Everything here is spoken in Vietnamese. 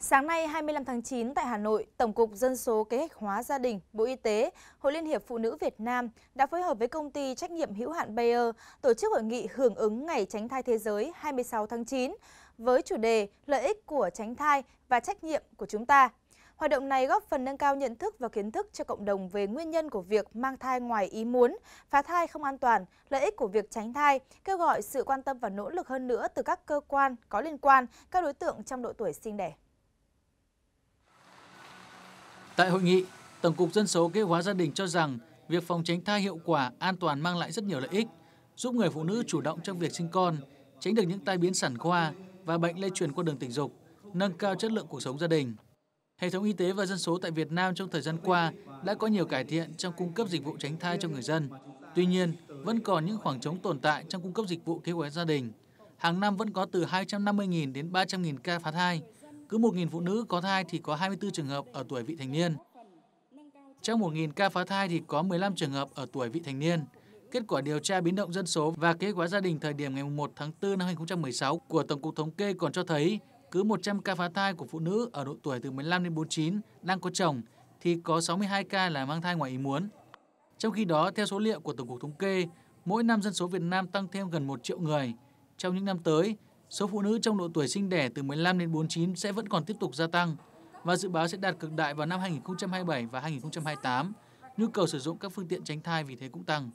Sáng nay 25 tháng 9 tại Hà Nội, Tổng cục Dân số Kế hoạch hóa gia đình, Bộ Y tế, Hội Liên hiệp Phụ nữ Việt Nam đã phối hợp với công ty trách nhiệm hữu hạn Bayer tổ chức hội nghị hưởng ứng Ngày Tránh thai Thế giới 26 tháng 9 với chủ đề Lợi ích của tránh thai và trách nhiệm của chúng ta. Hoạt động này góp phần nâng cao nhận thức và kiến thức cho cộng đồng về nguyên nhân của việc mang thai ngoài ý muốn, phá thai không an toàn, lợi ích của việc tránh thai, kêu gọi sự quan tâm và nỗ lực hơn nữa từ các cơ quan có liên quan, các đối tượng trong độ tuổi sinh đẻ. Tại hội nghị, Tổng cục Dân số Kế hóa gia đình cho rằng việc phòng tránh thai hiệu quả, an toàn mang lại rất nhiều lợi ích, giúp người phụ nữ chủ động trong việc sinh con, tránh được những tai biến sản khoa và bệnh lây truyền qua đường tình dục, nâng cao chất lượng cuộc sống gia đình. Hệ thống y tế và dân số tại Việt Nam trong thời gian qua đã có nhiều cải thiện trong cung cấp dịch vụ tránh thai cho người dân. Tuy nhiên, vẫn còn những khoảng trống tồn tại trong cung cấp dịch vụ kế hoạch gia đình. Hàng năm vẫn có từ 250.000 đến 300.000 ca phá thai, cứ 1.000 phụ nữ có thai thì có 24 trường hợp ở tuổi vị thành niên. Trong 1.000 ca phá thai thì có 15 trường hợp ở tuổi vị thành niên. Kết quả điều tra biến động dân số và kết quả gia đình thời điểm ngày 1 tháng 4 năm 2016 của Tổng cục Thống kê còn cho thấy cứ 100 ca phá thai của phụ nữ ở độ tuổi từ 15 đến 49 đang có chồng thì có 62 ca là mang thai ngoài ý muốn. Trong khi đó, theo số liệu của Tổng cục Thống kê, mỗi năm dân số Việt Nam tăng thêm gần 1 triệu người. Trong những năm tới, số phụ nữ trong độ tuổi sinh đẻ từ 15 đến 49 sẽ vẫn còn tiếp tục gia tăng và dự báo sẽ đạt cực đại vào năm 2027 và 2028. Nhu cầu sử dụng các phương tiện tránh thai vì thế cũng tăng.